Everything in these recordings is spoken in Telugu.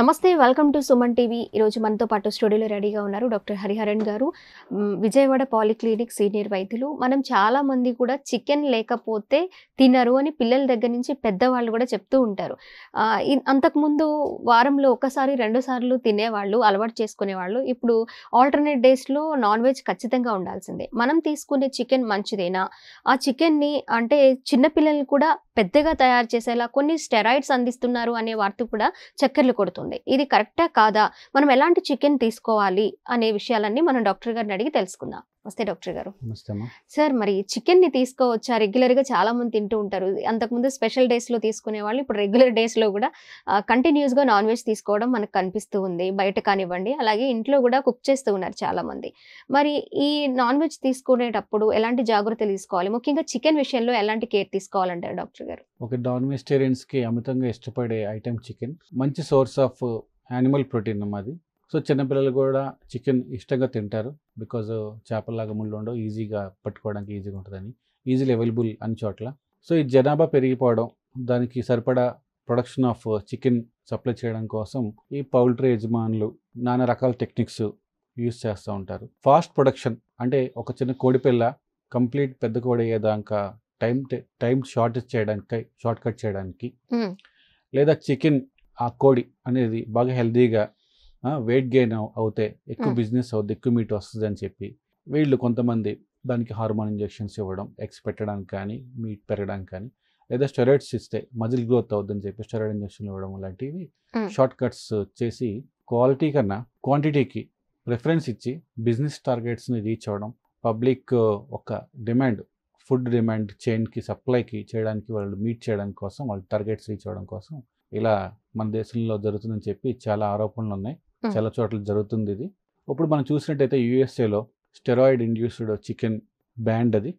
నమస్తే వెల్కమ్ టు సుమన్ టీవీ ఈరోజు మనతో పాటు స్టూడియోలో రెడీగా ఉన్నారు డాక్టర్ హరిహరన్ గారు విజయవాడ పాలిక్లినిక్ సీనియర్ వైద్యులు మనం చాలా మంది కూడా చికెన్ లేకపోతే తినరు అని పిల్లల దగ్గర నుంచి పెద్దవాళ్ళు కూడా చెప్తూ ఉంటారు అంతకుముందు వారంలో ఒకసారి రెండు సార్లు తినేవాళ్ళు అలవాటు చేసుకునేవాళ్ళు ఇప్పుడు ఆల్టర్నేట్ డేస్లో నాన్ వెజ్ ఖచ్చితంగా ఉండాల్సిందే మనం తీసుకునే చికెన్ మంచిదేనా ఆ చికెన్ని అంటే చిన్నపిల్లలు కూడా పెద్దగా తయారు చేసేలా కొన్ని స్టెరాయిడ్స్ అందిస్తున్నారు అనే వార్త కూడా చక్కెర్లు కొడుతుంది ఇది కరెక్టా కాదా మనం ఎలాంటి చికెన్ తీసుకోవాలి అనే విషయాలన్నీ మనం డాక్టర్ గారిని అడిగి తెలుసుకుందాం నమస్తే డాక్టర్ గారు సార్ మరి చికెన్ ని తీసుకోవచ్చా రెగ్యులర్ గా చాలా మంది తింటూ ఉంటారు అంతకుముందు స్పెషల్ డేస్ లో తీసుకునే వాళ్ళు ఇప్పుడు రెగ్యులర్ డేస్ లో కూడా కంటిన్యూస్ గా నాన్ వెజ్ తీసుకోవడం మనకు కనిపిస్తూ ఉంది బయట కానివ్వండి అలాగే ఇంట్లో కూడా కుక్ చేస్తూ ఉన్నారు చాలా మంది మరి ఈ నాన్ వెజ్ తీసుకునేటప్పుడు ఎలాంటి జాగ్రత్తలు తీసుకోవాలి ముఖ్యంగా చికెన్ విషయంలో ఎలాంటి కేర్ తీసుకోవాలంటారు డాక్టర్ గారు ఒక నాన్ వెజిటేరియన్స్ కి అమితంగా ఇష్టపడే ఐటమ్ చికెన్ మంచి సోర్స్ ఆఫ్ యానిమల్ ప్రోటీన్ అది సో చిన్నపిల్లలు కూడా చికెన్ ఇష్టంగా తింటారు బికాజ్ చేపల్లాగా ముళ్ళు ఉండవు ఈజీగా పట్టుకోవడానికి ఈజీగా ఉంటుందని ఈజీలీ అవైలబుల్ అన్ని చోట్ల సో ఈ జనాభా పెరిగిపోవడం దానికి సరిపడా ప్రొడక్షన్ ఆఫ్ చికెన్ సప్లై చేయడం కోసం ఈ పౌల్ట్రీ యజమానులు నానా రకాల టెక్నిక్స్ యూస్ చేస్తూ ఉంటారు ఫాస్ట్ ప్రొడక్షన్ అంటే ఒక చిన్న కోడిపిల్ల కంప్లీట్ పెద్ద కోడి అయ్యేదాకా టైం టైం షార్ట్ చేయడానికి షార్ట్ కట్ చేయడానికి లేదా చికెన్ ఆ కోడి అనేది బాగా హెల్దీగా వెయిట్ గెయిన్ అవుతే ఎక్కువ బిజినెస్ అవుతుంది ఎక్కువ మీట్ వస్తుంది అని చెప్పి వీళ్ళు కొంతమంది దానికి హార్మోన్ ఇంజెక్షన్స్ ఇవ్వడం ఎక్స్ పెట్టడానికి కానీ మీట్ పెరగడానికి కానీ లేదా స్టెరాయిడ్స్ ఇస్తే మజిల్ గ్రోత్ అవుతుందని చెప్పి స్టెరాయిడ్ ఇంజెక్షన్ ఇవ్వడం లాంటివి షార్ట్ కట్స్ చేసి క్వాలిటీ కన్నా క్వాంటిటీకి ప్రిఫరెన్స్ ఇచ్చి బిజినెస్ టార్గెట్స్ని రీచ్ అవ్వడం పబ్లిక్ ఒక డిమాండ్ ఫుడ్ డిమాండ్ చైన్కి సప్లైకి చేయడానికి వాళ్ళు మీట్ చేయడం కోసం వాళ్ళు టార్గెట్స్ రీచ్ అవ్వడం కోసం ఇలా మన దేశంలో జరుగుతుందని చెప్పి చాలా ఆరోపణలు ఉన్నాయి చాలా చోట్ల జరుగుతుంది ఇది ఇప్పుడు మనం చూసినట్టయితే యూఎస్ఏలో స్టెరాయిడ్ ఇండ్యూస్డ్ చికెన్ బ్యాండ్ అది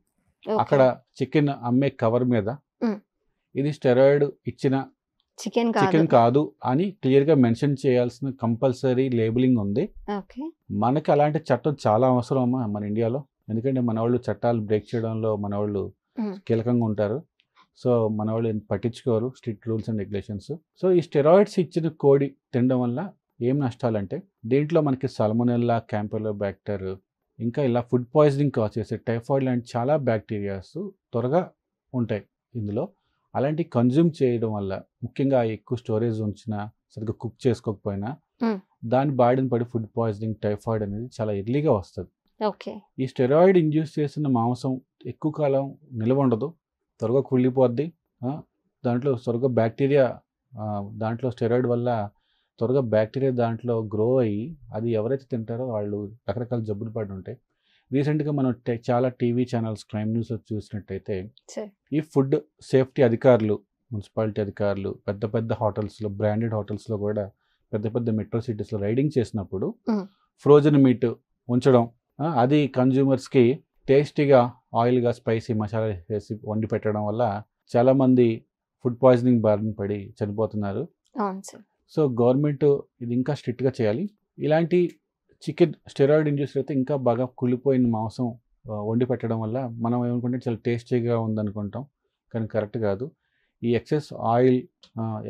అక్కడ చికెన్ అమ్మే కవర్ మీద ఇది స్టెరాయిడ్ ఇచ్చిన చికెన్ చికెన్ కాదు అని క్లియర్ గా మెన్షన్ చేయాల్సిన కంపల్సరీ లేబులింగ్ ఉంది మనకి అలాంటి చట్టం చాలా అవసరం అమ్మా మన ఇండియాలో ఎందుకంటే మన వాళ్ళు చట్టాలు బ్రేక్ చేయడంలో మన వాళ్ళు కీలకంగా ఉంటారు సో మన వాళ్ళు పట్టించుకోరు strict rules and regulations so ఈ స్టెరాయిడ్స్ ఇచ్చిన కోడి తినడం వల్ల ఏం నష్టాలంటే దీంట్లో మనకి సల్మోనెల్లా క్యాంపెలో బ్యాక్టర్ ఇంకా ఇలా ఫుడ్ పాయిజనింగ్ కాజ్ చేసే టైఫాయిడ్ లాంటి చాలా బ్యాక్టీరియాస్ త్వరగా ఉంటాయి ఇందులో అలాంటి కన్జ్యూమ్ చేయడం వల్ల ముఖ్యంగా ఎక్కువ స్టోరేజ్ ఉంచినా సరిగ్గా కుక్ చేసుకోకపోయినా దాని బాడీని పడి ఫుడ్ పాయిజనింగ్ టైఫాయిడ్ అనేది చాలా ఎర్లీగా వస్తుంది ఈ స్టెరాయిడ్ ఇంజ్యూస్ చేసిన మాంసం ఎక్కువ కాలం నిల్వ ఉండదు త్వరగా కుళ్ళిపోద్ది దాంట్లో త్వరగా బ్యాక్టీరియా దాంట్లో స్టెరాయిడ్ వల్ల త్వరగా బ్యాక్టీరియా దాంట్లో గ్రో అయ్యి అది ఎవరైతే తింటారో వాళ్ళు రకరకాల జబ్బులు పడి ఉంటాయి రీసెంట్గా మనం చాలా టీవీ ఛానల్స్ క్రైమ్ న్యూస్ చూసినట్టయితే ఈ ఫుడ్ సేఫ్టీ అధికారులు మున్సిపాలిటీ అధికారులు పెద్ద పెద్ద హోటల్స్లో బ్రాండెడ్ హోటల్స్లో కూడా పెద్ద పెద్ద మెట్రో సిటీస్లో రైడింగ్ చేసినప్పుడు ఫ్రోజన్ మీట్ ఉంచడం అది కన్జ్యూమర్స్కి టేస్టీగా ఆయిల్గా స్పైసీ మసాలా వేసి వండి పెట్టడం వల్ల చాలామంది ఫుడ్ పాయిజనింగ్ బారిన పడి చనిపోతున్నారు సో గవర్నమెంట్ ఇది ఇంకా స్ట్రిక్ట్గా చేయాలి ఇలాంటి చికెన్ స్టెరాయిడ్ ఇంజ్యూస్ అయితే ఇంకా బాగా కుళ్ళిపోయిన మాంసం వండి పెట్టడం వల్ల మనం ఏమనుకుంటే చాలా టేస్టీగా ఉందనుకుంటాం కానీ కరెక్ట్ కాదు ఈ ఎక్సెస్ ఆయిల్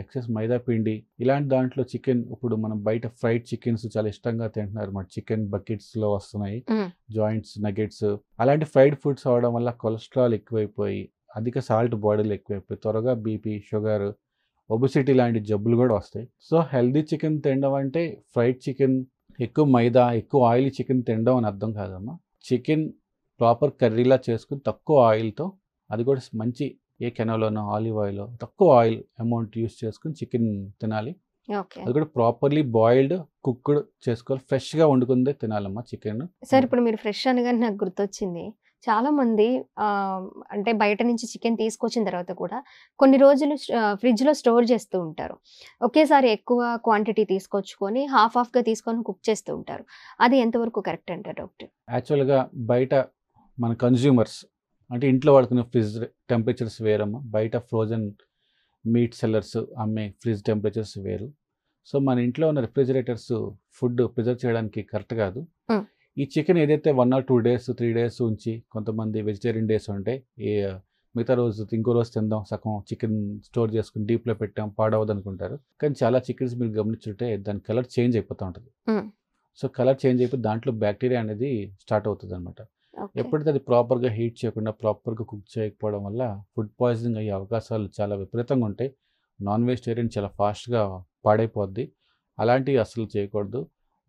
ఎక్సెస్ మైదా పిండి ఇలాంటి దాంట్లో చికెన్ ఇప్పుడు మనం బయట ఫ్రైడ్ చికెన్స్ చాలా ఇష్టంగా తింటున్నారు మన చికెన్ బకెట్స్లో వస్తున్నాయి జాయింట్స్ నగెట్స్ అలాంటి ఫ్రైడ్ ఫుడ్స్ అవడం వల్ల కొలెస్ట్రాల్ ఎక్కువైపోయి అధిక సాల్ట్ బాడీలు ఎక్కువైపోయి త్వరగా బీపీ షుగర్ ఒబిసిటీ లాంటి జబ్బులు కూడా వస్తాయి సో హెల్దీ చికెన్ తినడం అంటే ఫ్రైడ్ చికెన్ ఎక్కువ మైదా ఎక్కువ ఆయిల్ చికెన్ తినడం అని అర్థం కాదమ్మా చికెన్ ప్రాపర్ కర్రీలా చేసుకుని తక్కువ ఆయిల్తో అది కూడా మంచి ఏ కెనోలోనో ఆలివ్ ఆయిల్ తక్కువ ఆయిల్ అమౌంట్ యూస్ చేసుకుని చికెన్ తినాలి అది కూడా ప్రాపర్లీ బాయిల్డ్ కుక్డ్ చేసుకోవాలి ఫ్రెష్గా వండుకుందే తినాలమ్మా చికెన్ సార్ ఇప్పుడు మీరు ఫ్రెష్ అనగానే నాకు గుర్తొచ్చింది చాలామంది అంటే బయట నుంచి చికెన్ తీసుకొచ్చిన తర్వాత కూడా కొన్ని రోజులు ఫ్రిడ్జ్లో స్టోర్ చేస్తూ ఉంటారు ఒకేసారి ఎక్కువ క్వాంటిటీ తీసుకొచ్చుకొని హాఫ్ హాఫ్గా తీసుకొని కుక్ చేస్తూ ఉంటారు అది ఎంతవరకు కరెక్ట్ అంటారు డాక్టర్ యాక్చువల్గా బయట మన కన్జ్యూమర్స్ అంటే ఇంట్లో వాడుకునే ఫ్రిడ్జ్ టెంపరేచర్స్ వేరమ్మా బయట ఫ్రోజన్ మీట్ సెల్లర్స్ అమ్మే ఫ్రిడ్జ్ టెంపరేచర్స్ వేరు సో మన ఇంట్లో ఉన్న రిఫ్రిజిరేటర్స్ ఫుడ్ ప్రిజర్వ్ చేయడానికి కరెక్ట్ కాదు ఈ చికెన్ ఏదైతే one or two days three days ఉంచి కొంతమంది వెజిటేరియన్ డేస్ ఉంటే ఈ మిగతా రోజు ఇంకో రోజు తిందాం సగం చికెన్ స్టోర్ చేసుకుని డీప్లో పెట్టాం పాడవద్దు అనుకుంటారు కానీ చాలా చికెన్స్ మీరు గమనించుంటే దాని కలర్ చేంజ్ అయిపోతూ ఉంటుంది సో కలర్ చేంజ్ అయిపోయి దాంట్లో బ్యాక్టీరియా అనేది స్టార్ట్ అవుతుంది అనమాట ఎప్పుడైతే అది ప్రాపర్గా హీట్ చేయకుండా ప్రాపర్గా కుక్ చేయకపోవడం వల్ల ఫుడ్ పాయిజనింగ్ అయ్యే అవకాశాలు చాలా విపరీతంగా ఉంటాయి నాన్ వెజిటేరియన్ చాలా ఫాస్ట్గా పాడైపోద్ది అలాంటివి అసలు చేయకూడదు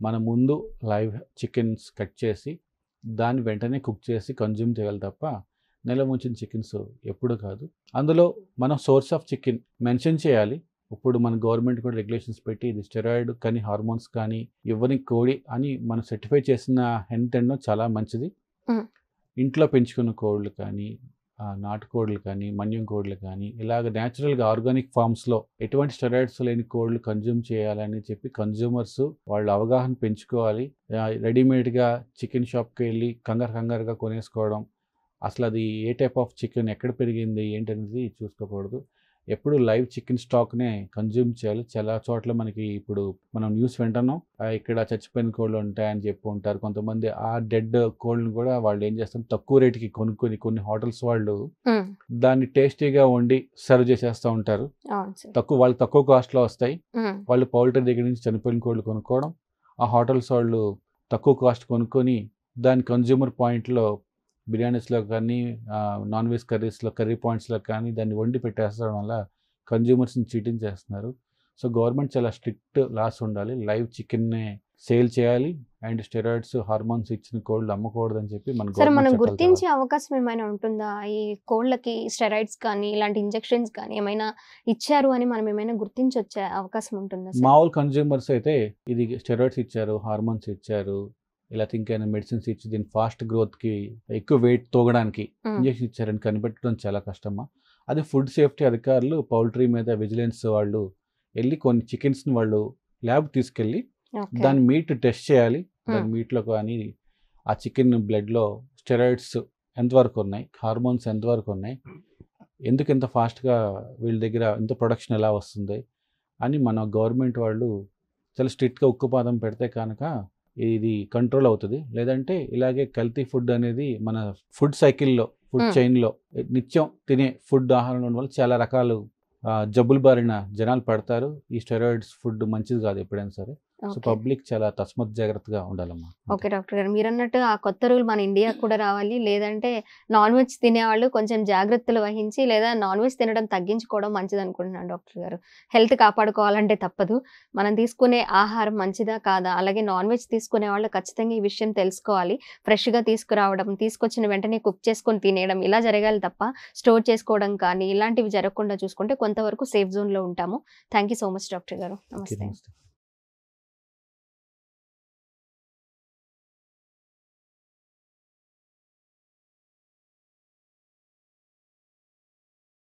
మన ముందు లైవ్ చికెన్స్ కట్ చేసి దాన్ని వెంటనే కుక్ చేసి కన్జ్యూమ్ చేయాలి తప్ప నెల ముంచిన చికెన్స్ ఎప్పుడు కాదు అందులో మనం సోర్స్ ఆఫ్ చికెన్ మెన్షన్ చేయాలి ఇప్పుడు మన గవర్నమెంట్ కూడా రెగ్యులేషన్స్ పెట్టి ఇది స్టెరాయిడ్ కానీ హార్మోన్స్ కానీ ఇవ్వని కోడి అని మనం సర్టిఫై చేసిన హెన్ ఎండో చాలా మంచిది ఇంట్లో పెంచుకున్న కోళ్ళు కానీ నాటుకోడ్లు కానీ మన్యం కోళ్ళు కానీ ఇలాగ న్యాచురల్గా ఆర్గానిక్ ఫామ్స్లో ఎటువంటి స్టెరాయిడ్స్ లేని కోడ్లు కన్జ్యూమ్ చేయాలని చెప్పి కన్జ్యూమర్స్ వాళ్ళ అవగాహన పెంచుకోవాలి రెడీమేడ్గా చికెన్ షాప్కి వెళ్ళి కంగారు కంగారుగా కొనేసుకోవడం అసలు అది ఏ టైప్ ఆఫ్ చికెన్ ఎక్కడ పెరిగింది ఏంటనేది చూసుకోకూడదు ఎప్పుడు లైవ్ చికెన్ స్టాక్నే కన్జ్యూమ్ చేయాలి చాలా చోట్ల మనకి ఇప్పుడు మనం న్యూస్ వింటున్నాం ఇక్కడ చచ్చిపోయిన కోళ్ళు ఉంటాయని చెప్పి ఉంటారు కొంతమంది ఆ డెడ్ కోళ్ళని కూడా వాళ్ళు ఏం చేస్తాం తక్కువ రేటుకి కొనుక్కొని కొన్ని హోటల్స్ వాళ్ళు దాన్ని టేస్టీగా వండి సర్వ్ చేసేస్తూ ఉంటారు తక్కువ వాళ్ళు తక్కువ కాస్ట్లో వస్తాయి వాళ్ళు పౌల్ట్రీ దగ్గర నుంచి చనిపోయిన కోళ్ళు కొనుక్కోవడం ఆ హోటల్స్ వాళ్ళు తక్కువ కాస్ట్ కొనుక్కొని దాని కన్జ్యూమర్ పాయింట్లో బిర్యానీస్లో కానీ నాన్ వెజ్ కర్రీస్లో కర్రీ పాయింట్స్లో కానీ దాన్ని వండి పెట్టేస్తడం వల్ల కన్జ్యూమర్స్ని చీటింగ్ చేస్తున్నారు సో గవర్నమెంట్ చాలా స్ట్రిక్ట్ లాస్ ఉండాలి లైవ్ చికెన్నే సేల్ చేయాలి అండ్ స్టెరాయిడ్స్ హార్మోన్స్ ఇచ్చిన కోళ్ళు అని చెప్పి మనం మనం గుర్తించే అవకాశం ఏమైనా ఉంటుందా ఈ కోళ్ళకి స్టెరాయిడ్స్ కానీ ఇలాంటి ఇంజెక్షన్స్ కానీ ఏమైనా ఇచ్చారు అని మనం ఏమైనా గుర్తించొచ్చే అవకాశం ఉంటుందా మామూలు కన్జ్యూమర్స్ అయితే ఇది స్టెరాయిడ్స్ ఇచ్చారు హార్మోన్స్ ఇచ్చారు లేకపోతే ఇంకైనా మెడిసిన్స్ ఇచ్చి దీని ఫాస్ట్ గ్రోత్కి ఎక్కువ వెయిట్ తోగడానికి ఇంజక్షన్ ఇచ్చారని కనిపెట్టడం చాలా కష్టమా అదే ఫుడ్ సేఫ్టీ అధికారులు పౌల్ట్రీ మీద విజిలెన్స్ వాళ్ళు వెళ్ళి కొన్ని చికెన్స్ని వాళ్ళు ల్యాబ్ తీసుకెళ్ళి దాని మీట్ టెస్ట్ చేయాలి దాని మీట్లో కానీ ఆ చికెన్ బ్లడ్లో స్టెరాయిడ్స్ ఎంతవరకు ఉన్నాయి హార్మోన్స్ ఎంతవరకు ఉన్నాయి ఎందుకు ఇంత ఫాస్ట్గా వీళ్ళ దగ్గర ఇంత ప్రొడక్షన్ ఎలా వస్తుంది అని మన గవర్నమెంట్ వాళ్ళు చాలా స్ట్రిక్ట్గా ఉక్కుపాదం పెడితే కనుక ఇది కంట్రోల్ అవుతుంది లేదంటే ఇలాగే కల్తీ ఫుడ్ అనేది మన ఫుడ్ సైకిల్లో ఫుడ్ చైన్లో నిత్యం తినే ఫుడ్ ఆహారం ఉండడం వల్ల చాలా రకాలు జబ్బులు బారిన జనాలు పడతారు ఈ స్టెరాయిడ్స్ ఫుడ్ మంచిది కాదు ఎప్పుడైనా సరే సో పబ్లిక్ చాలా తస్మత్ జాగ్రత్తగా ఉండాలమ్మా ఓకే డాక్టర్ గారు మీరు అన్నట్టు ఆ కొత్త రూల్ మన ఇండియాకి కూడా రావాలి లేదంటే నాన్ వెజ్ తినేవాళ్ళు కొంచెం జాగ్రత్తలు వహించి లేదా నాన్ వెజ్ తినడం తగ్గించుకోవడం మంచిది అనుకుంటున్నాను డాక్టర్ గారు హెల్త్ కాపాడుకోవాలంటే తప్పదు మనం తీసుకునే ఆహారం మంచిదా కాదా అలాగే నాన్ వెజ్ తీసుకునే వాళ్ళు ఖచ్చితంగా ఈ విషయం తెలుసుకోవాలి ఫ్రెష్గా తీసుకురావడం తీసుకొచ్చిన వెంటనే కుక్ చేసుకొని తినేయడం ఇలా జరగాలి తప్ప స్టోర్ చేసుకోవడం కానీ ఇలాంటివి జరగకుండా చూసుకుంటే కొంతవరకు సేఫ్ జోన్లో ఉంటాము థ్యాంక్ సో మచ్ డాక్టర్ గారు నమస్తే